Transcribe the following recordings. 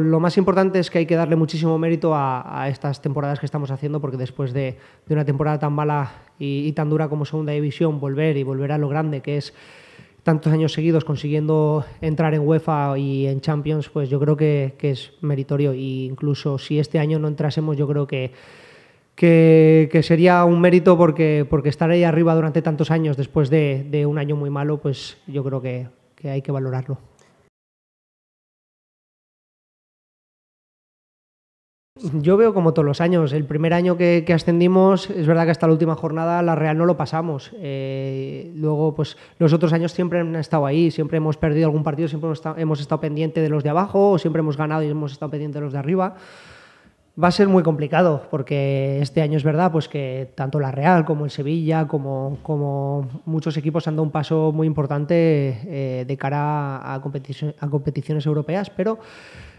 Lo más importante es que hay que darle muchísimo mérito a, estas temporadas que estamos haciendo, porque después de, una temporada tan mala y, tan dura como Segunda División, volver y volver a lo grande que es tantos años seguidos consiguiendo entrar en UEFA y en Champions, pues yo creo que, es meritorio. E incluso si este año no entrásemos, yo creo que, que, sería un mérito porque, porque estar ahí arriba durante tantos años después de, un año muy malo, pues yo creo que hay que valorarlo. Yo veo como todos los años. El primer año que, ascendimos, es verdad que hasta la última jornada la Real no lo pasamos. Eh, luego, pues los otros años siempre han estado ahí, siempre hemos perdido algún partido, siempre hemos estado, pendiente de los de abajo, o siempre hemos ganado y hemos estado pendiente de los de arriba. Va a ser muy complicado, porque este año es verdad pues que tanto la Real como el Sevilla, como, como muchos equipos han dado un paso muy importante eh, de cara a, a competiciones europeas, pero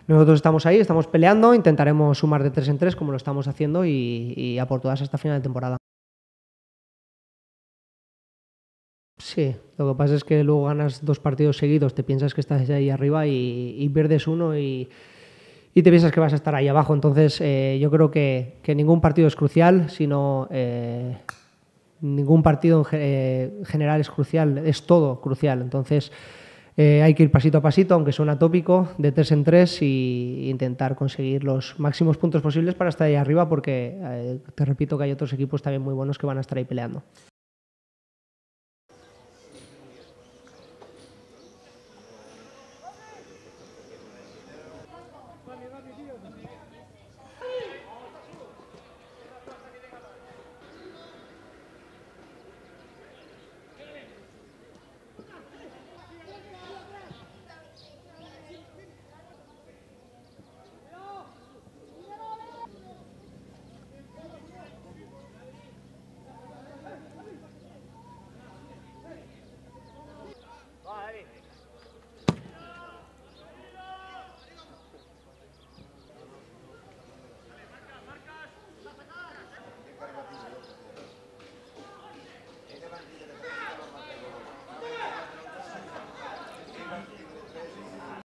nosotros estamos ahí, estamos peleando, intentaremos sumar de tres en tres como lo estamos haciendo y, aportar a por hasta final de temporada. Sí, lo que pasa es que luego ganas dos partidos seguidos, te piensas que estás ahí arriba y, pierdes uno y, te piensas que vas a estar ahí abajo. Entonces eh, yo creo que, ningún partido es crucial, sino eh, ningún partido en eh, general es crucial, es todo crucial. Entonces eh, hay que ir pasito a pasito, aunque suena tópico, de tres en tres e intentar conseguir los máximos puntos posibles para estar ahí arriba, porque eh, te repito que hay otros equipos también muy buenos que van a estar ahí peleando.